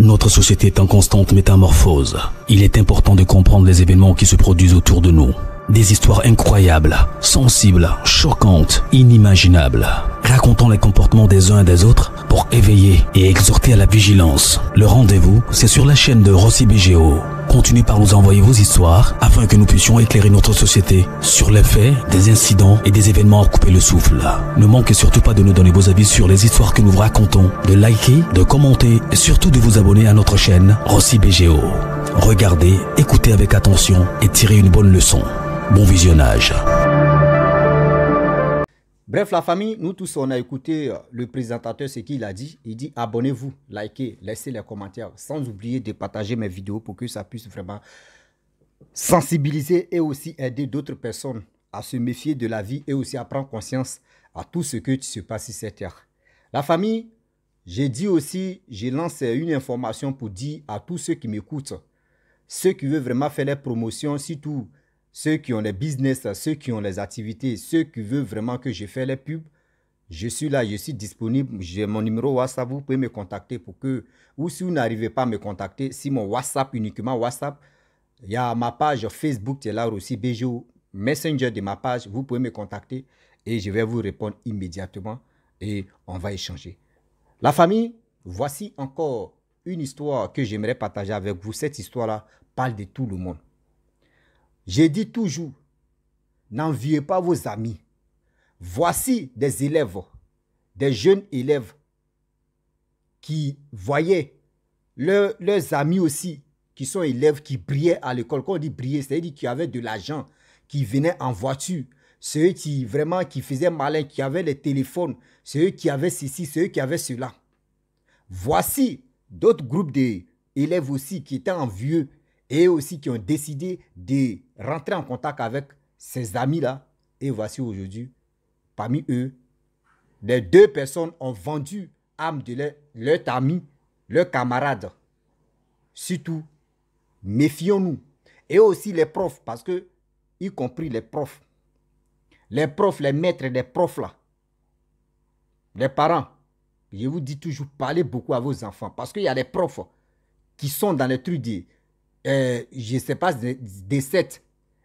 Notre société est en constante métamorphose. Il est important de comprendre les événements qui se produisent autour de nous des histoires incroyables, sensibles, choquantes, inimaginables, racontant les comportements des uns et des autres pour éveiller et exhorter à la vigilance. Le rendez-vous, c'est sur la chaîne de Rossi BGO. Continuez par nous envoyer vos histoires afin que nous puissions éclairer notre société sur les faits, des incidents et des événements à couper le souffle. Ne manquez surtout pas de nous donner vos avis sur les histoires que nous vous racontons, de liker, de commenter et surtout de vous abonner à notre chaîne Rossi BGO. Regardez, écoutez avec attention et tirez une bonne leçon. Bon visionnage. Bref, la famille, nous tous, on a écouté euh, le présentateur, ce qu'il a dit. Il dit abonnez-vous, likez, laissez les commentaires, sans oublier de partager mes vidéos pour que ça puisse vraiment sensibiliser et aussi aider d'autres personnes à se méfier de la vie et aussi à prendre conscience à tout ce qui se passe ici cette terre. La famille, j'ai dit aussi, j'ai lancé une information pour dire à tous ceux qui m'écoutent, ceux qui veulent vraiment faire les promotions, surtout ceux qui ont les business, ceux qui ont les activités, ceux qui veulent vraiment que je fasse les pubs, je suis là, je suis disponible, j'ai mon numéro WhatsApp, vous pouvez me contacter pour que, ou si vous n'arrivez pas à me contacter, si mon WhatsApp, uniquement WhatsApp, il y a ma page Facebook, c'est là aussi, Bejo, Messenger de ma page, vous pouvez me contacter et je vais vous répondre immédiatement et on va échanger. La famille, voici encore une histoire que j'aimerais partager avec vous. Cette histoire-là parle de tout le monde. J'ai dit toujours, n'enviez pas vos amis. Voici des élèves, des jeunes élèves qui voyaient leurs amis aussi, qui sont élèves, qui brillaient à l'école. Quand on dit briller, c'est-à-dire y avait de l'argent, qui venait en voiture, ceux qui vraiment qui faisaient malin, qui avaient les téléphones, ceux qui avaient ceci, ceux qui avaient cela. Voici d'autres groupes d'élèves aussi qui étaient envieux et aussi qui ont décidé de rentrer en contact avec ces amis-là. Et voici aujourd'hui, parmi eux, les deux personnes ont vendu âme de leur, ami, leur camarade. Surtout, méfions-nous. Et aussi les profs, parce que, y compris les profs, les profs, les maîtres des profs là, les parents, je vous dis toujours, parlez beaucoup à vos enfants, parce qu'il y a des profs qui sont dans les trucs euh, je ne sais pas, des, sept,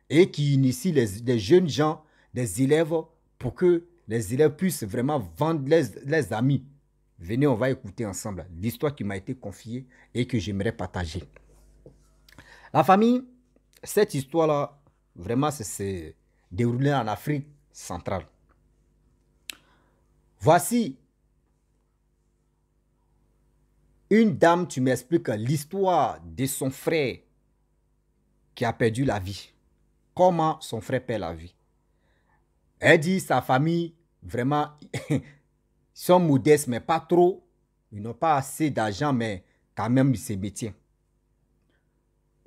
et qui initie les, jeunes gens, des élèves, pour que les élèves puissent vraiment vendre les, amis. Venez, on va écouter ensemble l'histoire qui m'a été confiée et que j'aimerais partager. La famille, cette histoire-là, vraiment, c'est déroulée en Afrique centrale. Voici une dame, tu m'expliques l'histoire de son frère qui a perdu la vie. Comment son frère perd la vie. Elle dit sa famille, vraiment, sont modestes, mais pas trop. Ils n'ont pas assez d'argent, mais quand même, ils se maintiennent.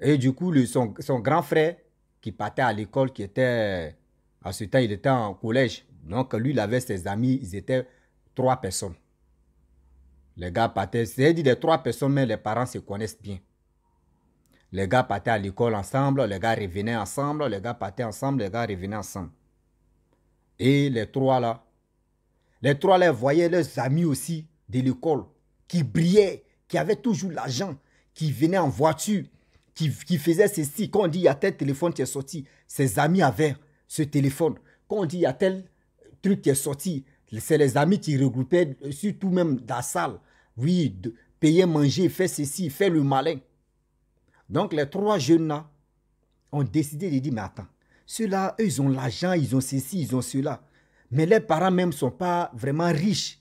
Et du coup, le, son, son, grand frère, qui partait à l'école, qui était, à ce temps, il était en collège. Donc, lui, il avait ses amis, ils étaient trois personnes. Les gars partaient. cest à les trois personnes, mais les parents se connaissent bien. Les gars partaient à l'école ensemble, les gars revenaient ensemble, les gars partaient ensemble, les gars revenaient ensemble. Et les trois là, les trois là voyaient leurs amis aussi de l'école qui brillaient, qui avaient toujours l'argent, qui venaient en voiture, qui, faisaient ceci. Quand on dit il y a tel téléphone qui est sorti, ses amis avaient ce téléphone. Quand on dit il y a tel truc qui est sorti, c'est les amis qui regroupaient, surtout même dans la salle. Oui, payer, manger, faire ceci, faire le malin. Donc les trois jeunes-là ont décidé de dire, mais attends, ceux-là, eux, ils ont l'argent, ils ont ceci, ils ont cela. Mais les parents même ne sont pas vraiment riches.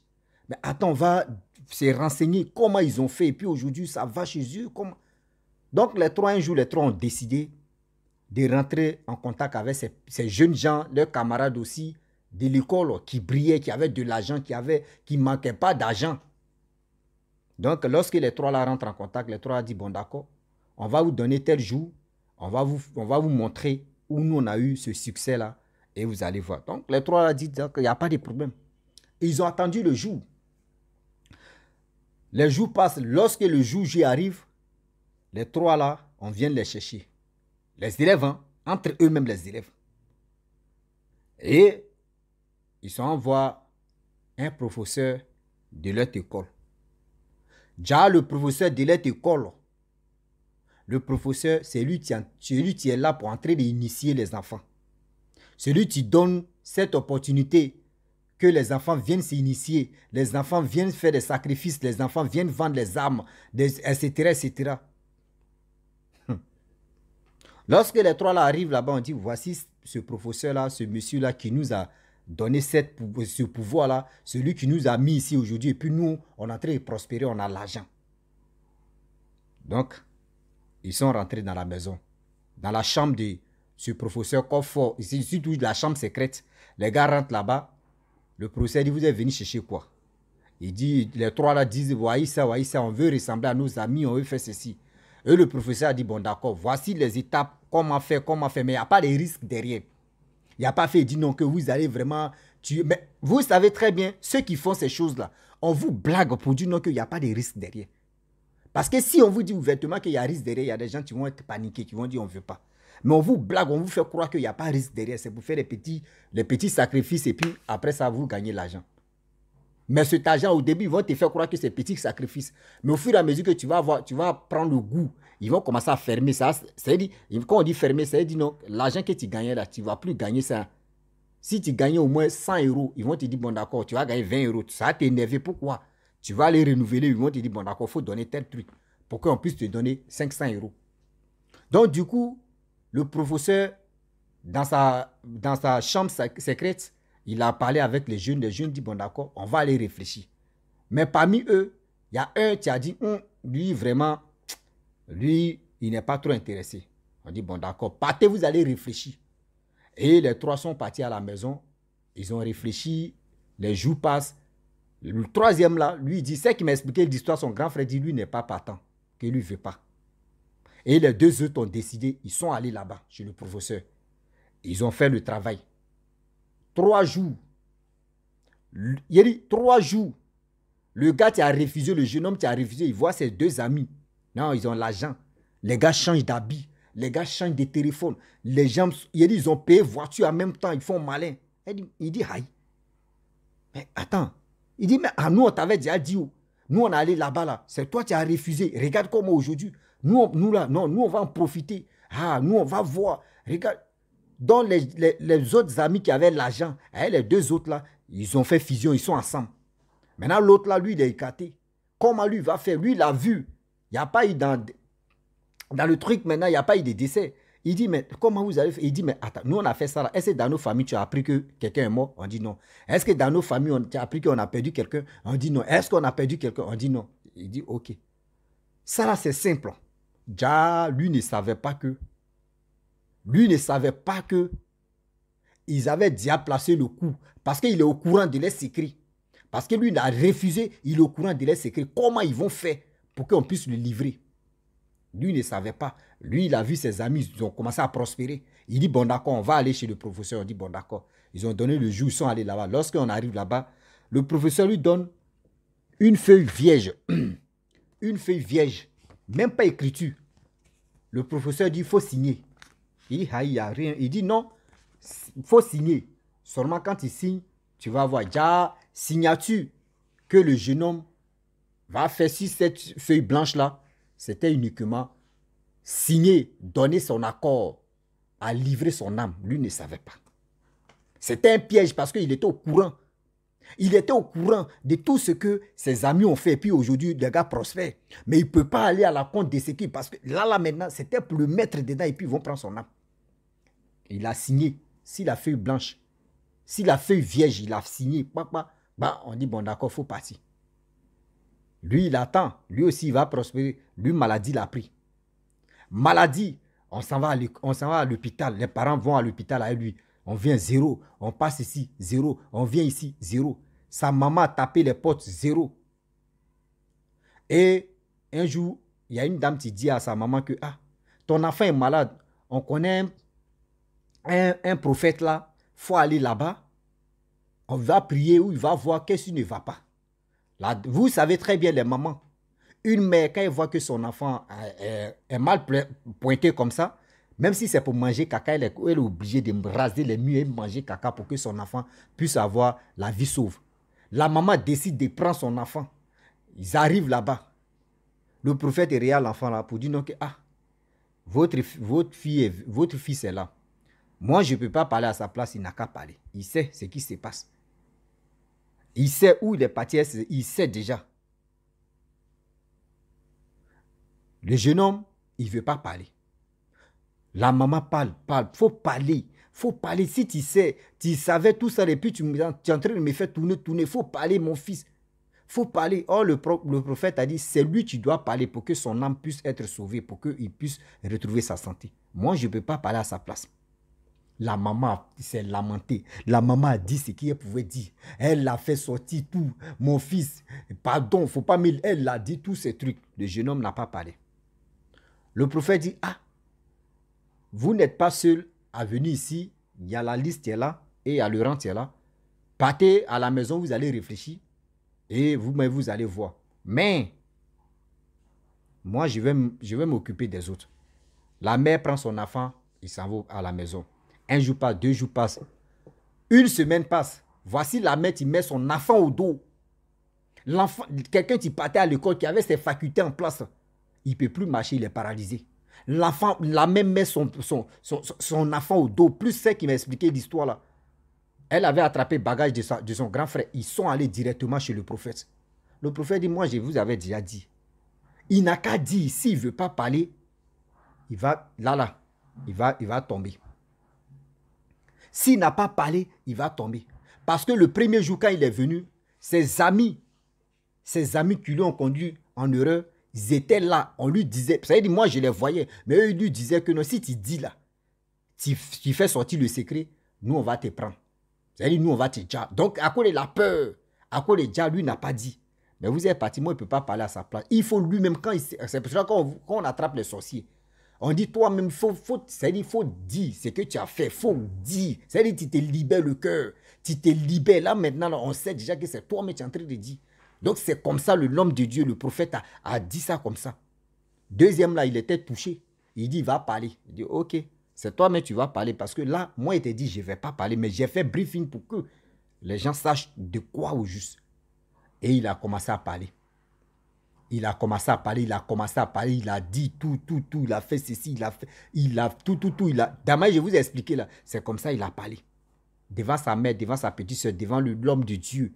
Mais attends, on va se renseigner comment ils ont fait. Et puis aujourd'hui, ça va chez eux. Donc les trois, un jour, les trois ont décidé de rentrer en contact avec ces, jeunes gens, leurs camarades aussi, de l'école, qui brillait, qui avait de l'argent, qui avait qui manquaient pas d'argent. Donc lorsque les trois là rentrent en contact, les trois dit, bon d'accord, on va vous donner tel jour, on va vous, on va vous montrer où nous on a eu ce succès-là, et vous allez voir. Donc les trois là disent qu'il n'y a pas de problème. Ils ont attendu le jour. Les jours passent. Lorsque le jour J arrive, les trois là, on vient les chercher. Les élèves, hein. entre eux-mêmes les élèves. Et ils envoient un professeur de leur école. Déjà, le professeur de leur école le professeur, c'est lui, qui, qui est là pour entrer et initier les enfants. Celui qui donne cette opportunité que les enfants viennent s'initier, les enfants viennent faire des sacrifices, les enfants viennent vendre les armes, etc., etc. Hum. Lorsque les trois là arrivent là-bas, on dit, voici ce professeur-là, ce monsieur-là qui nous a donné cette, ce pouvoir-là, celui qui nous a mis ici aujourd'hui, et puis nous, on est en train prospérer, on a l'argent. Donc, ils sont rentrés dans la maison. Dans la chambre de ce professeur Coffort, ici, surtout la chambre secrète. Les gars rentrent là-bas. Le professeur dit, vous êtes venu chercher quoi Il dit, les trois là disent, voyez ça, voyez ça, on veut ressembler à nos amis, on veut faire ceci. Et le professeur a dit, bon d'accord, voici les étapes, comment faire, comment faire, mais il n'y a pas de risque derrière. Il n'y a pas fait, il dit non, que vous allez vraiment tuer. Mais vous savez très bien, ceux qui font ces choses-là, on vous blague pour dire non, qu'il n'y a pas de risque derrière. Parce que si on vous dit ouvertement qu'il y a risque derrière, il y a des gens qui vont être paniqués, qui vont dire on ne veut pas. Mais on vous blague, on vous fait croire qu'il n'y a pas risque derrière. C'est pour faire les petits, les petits sacrifices et puis après ça, vous gagnez l'argent. Mais cet argent, au début, ils vont te faire croire que c'est petit sacrifice. Mais au fur et à mesure que tu vas, avoir, tu vas prendre le goût, ils vont commencer à fermer ça. cest quand on dit fermer, ça veut dire non, l'argent que tu gagnais là, tu ne vas plus gagner ça. Si tu gagnais au moins 100 euros, ils vont te dire, bon d'accord, tu vas gagner 20 euros. Ça va t'énerver. Pourquoi tu vas les renouveler, ils vont te dit, bon d'accord, il faut donner tel truc pour qu'on puisse te donner 500 euros. Donc du coup, le professeur, dans sa, dans sa chambre secrète, il a parlé avec les jeunes. Les jeunes dit, bon d'accord, on va aller réfléchir. Mais parmi eux, il y a un qui a dit, hum, lui vraiment, lui, il n'est pas trop intéressé. On dit, bon d'accord, partez, vous allez réfléchir. Et les trois sont partis à la maison. Ils ont réfléchi, les jours passent, le troisième là, lui dit, c'est qui m'a expliqué l'histoire, son grand frère dit, lui n'est pas partant, que lui ne veut pas. Et les deux autres ont décidé, ils sont allés là-bas chez le professeur. Ils ont fait le travail. Trois jours. Il a dit, trois jours. Le gars qui a refusé, le jeune homme qui a refusé, il voit ses deux amis. Non, ils ont l'argent. Les gars changent d'habit. Les gars changent de téléphone. Les gens, il dit, ils ont payé voiture en même temps. Ils font malin. Il dit, aïe. Mais attends, il dit, mais ah, nous, on t'avait déjà dit où Nous, on allé là-bas, là. C'est toi qui as refusé. Regarde comment aujourd'hui. Nous, nous, là, non, nous, on va en profiter. Ah, nous, on va voir. Regarde. Dans les, autres amis qui avaient l'argent, hein, les deux autres, là, ils ont fait fusion, ils sont ensemble. Maintenant, l'autre, là, lui, il est écarté. Comment lui va faire Lui, il a vu. Il n'y a pas eu dans, dans le truc, maintenant, il n'y a pas eu de décès. Il dit, mais comment vous avez fait Il dit, mais attends, nous on a fait ça là. Est-ce que dans nos familles tu as appris que quelqu'un est mort On dit non. Est-ce que dans nos familles on, tu as appris qu'on a perdu quelqu'un On dit non. Est-ce qu'on a perdu quelqu'un On dit non. Il dit, ok. Ça là, c'est simple. Jah, lui, ne savait pas que. Lui ne savait pas que. Ils avaient déjà placé le coup. Parce qu'il est au courant de les écrits. Parce que lui, il a refusé. Il est au courant de les écrits. Comment ils vont faire pour qu'on puisse le livrer lui ne savait pas. Lui, il a vu ses amis, ils ont commencé à prospérer. Il dit, bon d'accord, on va aller chez le professeur. On dit, bon d'accord. Ils ont donné le jour, ils sont allés là-bas. Lorsqu'on arrive là-bas, le professeur lui donne une feuille vierge. une feuille vierge, même pas écriture. Le professeur dit, il faut signer. Il dit, ah, il n'y a rien. Il dit, non, il faut signer. Seulement quand il signe, tu vas avoir déjà signature que le jeune homme va faire sur cette feuille blanche-là c'était uniquement signer, donner son accord à livrer son âme. Lui ne savait pas. C'était un piège parce qu'il était au courant. Il était au courant de tout ce que ses amis ont fait. puis aujourd'hui, le gars prospère. Mais il ne peut pas aller à la compte de ce qui. Parce que là, là, maintenant, c'était pour le mettre dedans et puis ils vont prendre son âme. Il a signé. Si la feuille blanche, si la feuille vierge, il a signé. bah, on dit, bon, d'accord, il faut partir. Lui, il attend. Lui aussi, il va prospérer. Lui, maladie l'a pris. Maladie, on s'en va à l'hôpital. Les parents vont à l'hôpital avec lui. On vient zéro. On passe ici, zéro. On vient ici, zéro. Sa maman a tapé les portes, zéro. Et un jour, il y a une dame qui dit à sa maman que ah, ton enfant est malade. On connaît un, prophète là. faut aller là-bas. On va prier ou il va voir qu'est-ce qui ne va pas vous savez très bien les mamans. Une mère, quand elle voit que son enfant euh, euh, est, mal pointé comme ça, même si c'est pour manger caca, elle est, obligée de raser les murs et manger caca pour que son enfant puisse avoir la vie sauve. La maman décide de prendre son enfant. Ils arrivent là-bas. Le prophète est l'enfant là, pour dire non ah, votre, votre, fille, votre fils est là. Moi, je ne peux pas parler à sa place, il n'a qu'à parler. Il sait ce qui se passe. Il sait où il est parti, il sait déjà. Le jeune homme, il ne veut pas parler. La maman parle, parle. faut parler. faut parler. Si tu sais, tu savais tout ça et puis tu, es en train de me faire tourner, tourner. faut parler, mon fils. faut parler. Or, le, le prophète a dit, c'est lui qui doit parler pour que son âme puisse être sauvée, pour qu'il puisse retrouver sa santé. Moi, je ne peux pas parler à sa place. La maman s'est lamentée. La maman a dit ce qu'elle pouvait dire. Elle l'a fait sortir tout. Mon fils, pardon, faut pas mille. Elle a dit tous ces trucs. Le jeune homme n'a pas parlé. Le prophète dit, ah, vous n'êtes pas seul à venir ici. Il y a la liste qui est là et il y a le est là. Partez à la maison, vous allez réfléchir et vous, vous allez voir. Mais moi, je vais, je vais m'occuper des autres. La mère prend son enfant, il s'en va à la maison. Un jour passe, deux jours passent. Une semaine passe. Voici la mère qui met son enfant au dos. L'enfant, quelqu'un qui partait à l'école, qui avait ses facultés en place, il ne peut plus marcher, il est paralysé. L'enfant, la mère met son, son, enfant au dos, plus celle qui m'a expliqué l'histoire là. Elle avait attrapé bagage de, son grand frère. Ils sont allés directement chez le prophète. Le prophète dit, moi je vous avais déjà dit. Il n'a qu'à dire, s'il ne veut pas parler, il va, là, là, il va, il va tomber. S'il n'a pas parlé, il va tomber. Parce que le premier jour, quand il est venu, ses amis, ses amis qui lui ont conduit en heureux, ils étaient là. On lui disait, ça veut dire, moi je les voyais, mais eux, ils lui disaient que non, si tu dis là, tu, tu fais sortir le secret, nous on va te prendre. cest veut dire nous on va te dire. Donc, à quoi de la peur, à quoi de déjà, lui n'a pas dit. Mais vous êtes parti, moi, il ne peut pas parler à sa place. Il faut lui-même, quand il, c'est pour ça qu'on, attrape les sorciers. On dit toi-même, faut, faut, c'est-à-dire, faut dire ce que tu as fait, faut dire. C'est-à-dire, tu te libères le cœur, tu te libères. Là, maintenant, on sait déjà que c'est toi, mais tu es en train de dire. Donc, c'est comme ça, l'homme de Dieu, le prophète a, dit ça comme ça. Deuxième, là, il était touché. Il dit, va parler. Il dit, ok, c'est toi, mais tu vas parler. Parce que là, moi, il t'a dit, je ne vais pas parler, mais j'ai fait briefing pour que les gens sachent de quoi au juste. Et il a commencé à parler. Il a commencé à parler, il a commencé à parler, il a dit tout, tout, tout, il a fait ceci, il a fait, il a tout, tout, tout, il a. Damaï, je vous ai là, c'est comme ça, il a parlé. Devant sa mère, devant sa petite soeur, devant l'homme de Dieu,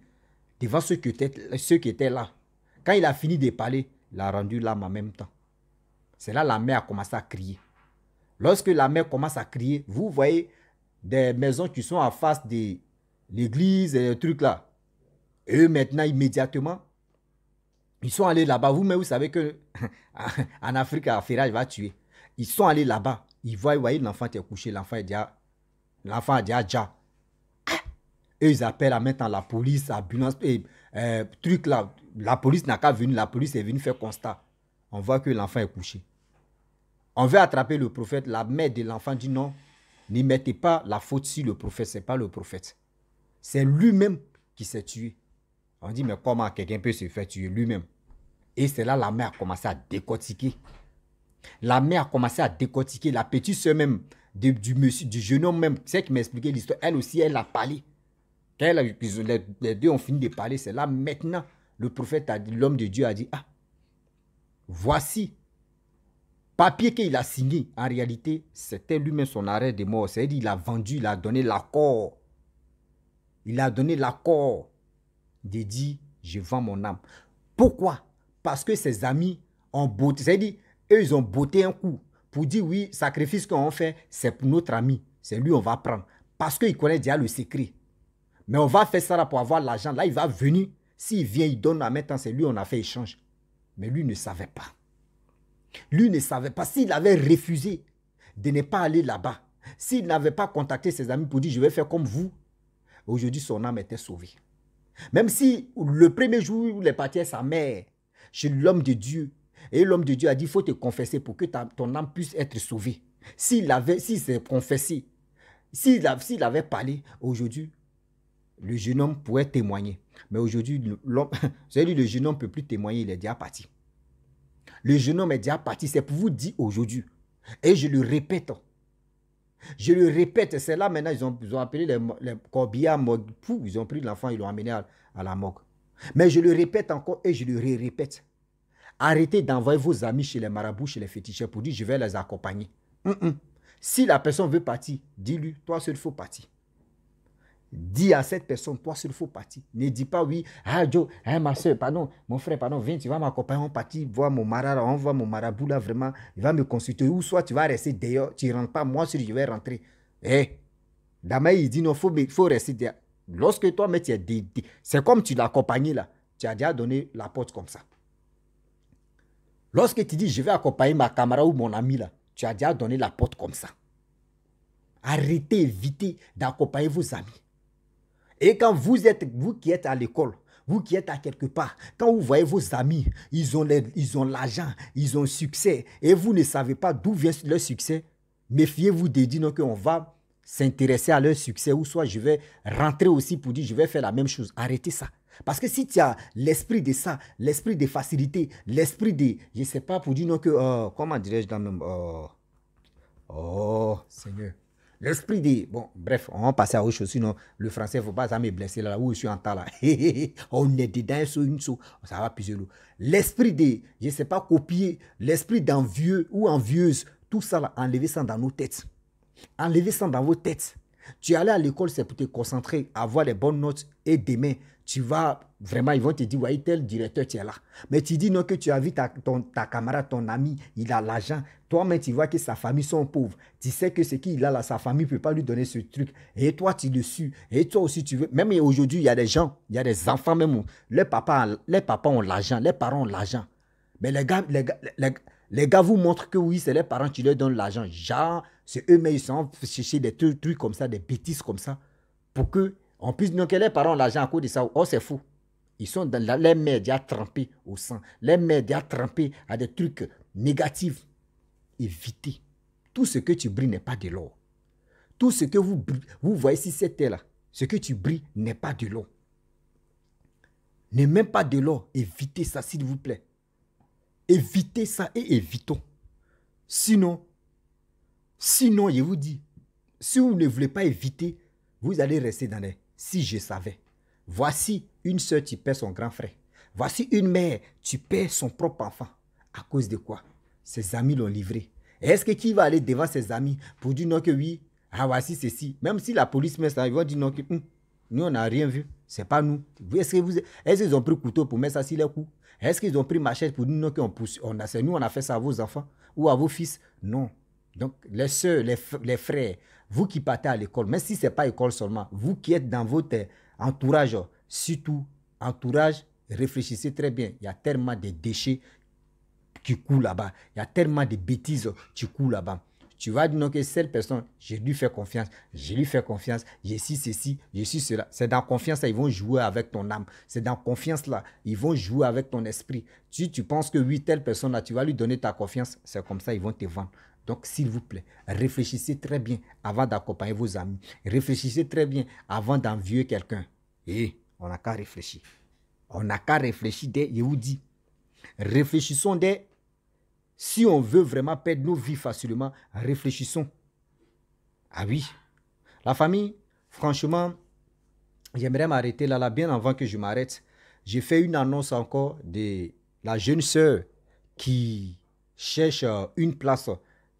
devant ceux qui, étaient, qui étaient là. Quand il a fini de parler, il a rendu l'âme en même temps. C'est là la mère a commencé à crier. Lorsque la mère commence à crier, vous voyez des maisons qui sont en face de l'église et des trucs là. Eux, maintenant, immédiatement, ils sont allés là-bas. Vous-même, vous savez que en Afrique, il va tuer. Ils sont allés là-bas. Ils voient, voient l'enfant est couché. L'enfant est dit L'enfant est Et ils appellent en même la police, à euh, truc là. La police n'a qu'à venir. La police est venue faire constat. On voit que l'enfant est couché. On veut attraper le prophète. La mère de l'enfant dit non. Ne mettez pas la faute sur le prophète. Ce n'est pas le prophète. C'est lui-même qui s'est tué. On dit, mais comment quelqu'un peut se faire tuer lui-même et c'est là la mère a commencé à décortiquer. La mère a commencé à décortiquer. La petite soeur même du, monsieur, du jeune homme même, celle qui m'a expliqué l'histoire, elle aussi, elle a parlé. Quand les, deux ont fini de parler, c'est là maintenant, le prophète a dit, l'homme de Dieu a dit, ah, voici, papier qu'il a signé, en réalité, c'était lui-même son arrêt de mort. C'est-à-dire, qu'il a vendu, il a donné l'accord. Il a donné l'accord de dire, je vends mon âme. Pourquoi parce que ses amis ont botté, c'est-à-dire, eux, ils ont botté un coup pour dire oui, sacrifice qu'on fait, c'est pour notre ami, c'est lui on va prendre. Parce qu'il connaît déjà le secret. Mais on va faire ça pour avoir l'argent. Là, il va venir. S'il vient, il donne à temps, c'est lui on a fait échange. Mais lui ne savait pas. Lui ne savait pas. S'il avait refusé de ne pas aller là-bas, s'il n'avait pas contacté ses amis pour dire je vais faire comme vous, aujourd'hui son âme était sauvée. Même si le premier jour où il est parti, sa mère chez l'homme de Dieu. Et l'homme de Dieu a dit, il faut te confesser pour que ton âme puisse être sauvée. S'il avait, s'est confessé, s'il avait, parlé, aujourd'hui, le jeune homme pourrait témoigner. Mais aujourd'hui, l'homme, le jeune homme ne peut plus témoigner, il est déjà parti. Le jeune homme est déjà parti, c'est pour vous dire aujourd'hui. Et je le répète, je le répète, c'est là maintenant, ils ont, ils ont appelé les, les ils ont pris l'enfant, ils l'ont amené à, la morgue. Mais je le répète encore et je le répète. Arrêtez d'envoyer vos amis chez les marabouts, chez les féticheurs pour dire je vais les accompagner. Si la personne veut partir, dis-lui, toi seul, faut partir. Dis à cette personne, toi seul, faut partir. Ne dis pas oui, ah Joe, hein, ma soeur, pardon, mon frère, pardon, viens, tu vas m'accompagner, on partit voir mon marabout, on mon marabout là, vraiment, il va me consulter. Ou soit tu vas rester D'ailleurs, tu ne rentres pas, moi seul, je vais rentrer. Eh, hey. Damaï, il dit non, il faut, rester d'ailleurs. Lorsque toi, tu c'est comme tu l'accompagnes là. Tu as déjà donné la porte comme ça. Lorsque tu dis, je vais accompagner ma camarade ou mon ami là, tu as déjà donné la porte comme ça. Arrêtez, évitez d'accompagner vos amis. Et quand vous êtes, vous qui êtes à l'école, vous qui êtes à quelque part, quand vous voyez vos amis, ils ont, ils l'argent, ils ont succès, et vous ne savez pas d'où vient leur succès, méfiez-vous des que qu'on va s'intéresser à leur succès ou soit je vais rentrer aussi pour dire je vais faire la même chose. Arrêtez ça. Parce que si tu as l'esprit de ça, l'esprit de facilité, l'esprit de, je ne sais pas, pour dire non que, oh, comment dirais-je dans même, oh, oh Seigneur, l'esprit de, bon, bref, on va passer à autre chose, sinon le français, il ne faut pas jamais me blesser là, où je suis en temps là, on est dedans, sur une ça va plus l'eau. L'esprit de, je ne sais pas, copier, l'esprit d'envieux ou envieuse, tout ça enlever ça dans nos têtes. Enlevez ça dans vos têtes. Tu es allé à l'école, c'est pour te concentrer, avoir les bonnes notes et demain, tu vas vraiment, ils vont te dire, Oui, tel directeur, tu es là. Mais tu dis non que tu as vu ta, ta camarade, ton ami, il a l'argent. Toi-même, tu vois que sa famille sont pauvres. Tu sais que ce qu'il a là, sa famille ne peut pas lui donner ce truc. Et toi, tu le suis. Et toi aussi, tu veux. Même aujourd'hui, il y a des gens, il y a des enfants même où les papas, les papas ont l'argent, les parents ont l'argent. Mais les gars, les les gars vous montrent que oui, c'est les parents tu leur donnent l'argent. Genre, c'est eux, mêmes ils sont chercher des trucs, comme ça, des bêtises comme ça, pour que on puisse dire que les parents l'argent à cause de ça. Oh, c'est fou. Ils sont dans les médias trempés au sang, les médias trempés à des trucs négatifs. Évitez. Tout ce que tu brilles n'est pas de l'or. Tout ce que vous, vous voyez si c'était là ce que tu brilles n'est pas de l'or. N'est même pas de l'or. Évitez ça, s'il vous plaît. Évitez ça et évitons. Sinon, sinon, je vous dis, si vous ne voulez pas éviter, vous allez rester dans les si je savais. Voici une soeur, qui perd son grand frère. Voici une mère, qui perds son propre enfant. À cause de quoi Ses amis l'ont livré. Est-ce que qui va aller devant ses amis pour dire non que oui Ah, voici ceci. Même si la police met ça, ils vont dire non que hum, nous, on n'a rien vu. C'est pas nous. Est-ce qu'ils ont pris couteau pour mettre ça sur les coups est-ce qu'ils ont pris ma chaise pour nous, non, qu'on on a, nous, on a fait ça à vos enfants ou à vos fils Non. Donc, les soeurs, les, les frères, vous qui partez à l'école, même si ce n'est pas école seulement, vous qui êtes dans votre entourage, surtout entourage, réfléchissez très bien. Il y a tellement de déchets qui coulent là-bas. Il y a tellement de bêtises qui coulent là-bas. Tu vas dire non que cette personne, je lui fais confiance, je lui fais confiance, je suis ceci, je suis cela. C'est dans confiance là, ils vont jouer avec ton âme. C'est dans confiance là, ils vont jouer avec ton esprit. Si tu penses que oui, telle personne là, tu vas lui donner ta confiance, c'est comme ça, ils vont te vendre. Donc, s'il vous plaît, réfléchissez très bien avant d'accompagner vos amis. Réfléchissez très bien avant d'envier quelqu'un. Et eh, on n'a qu'à réfléchir. On n'a qu'à réfléchir dès, je vous dis. Réfléchissons dès si on veut vraiment perdre nos vies facilement, réfléchissons. Ah oui, la famille, franchement, j'aimerais m'arrêter là, là, bien avant que je m'arrête. J'ai fait une annonce encore de la jeune sœur qui cherche euh, une place.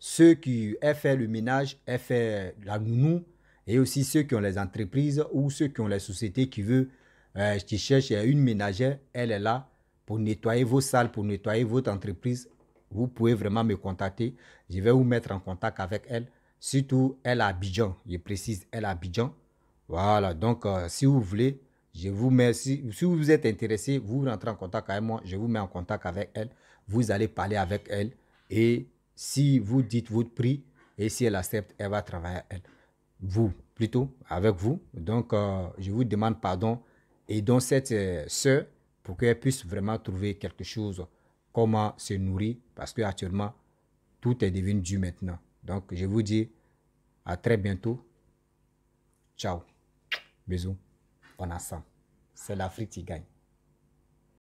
Ceux qui ont fait le ménage, aient fait la nounou, et aussi ceux qui ont les entreprises ou ceux qui ont les sociétés qui veulent, euh, qui cherchent une ménagère, elle est là pour nettoyer vos salles, pour nettoyer votre entreprise, vous pouvez vraiment me contacter. Je vais vous mettre en contact avec elle. Surtout, elle à Abidjan. Je précise, elle à Abidjan. Voilà, donc euh, si vous voulez, je vous mets, si, vous êtes intéressé, vous rentrez en contact avec moi, je vous mets en contact avec elle. Vous allez parler avec elle. Et si vous dites votre prix, et si elle accepte, elle va travailler avec elle. Vous, plutôt, avec vous. Donc, euh, je vous demande pardon. Et donc, cette euh, pour qu'elle puisse vraiment trouver quelque chose comment se nourrir, parce que actuellement tout est devenu dur maintenant. Donc, je vous dis à très bientôt. Ciao. Bisous. On a ça. C'est l'Afrique qui gagne.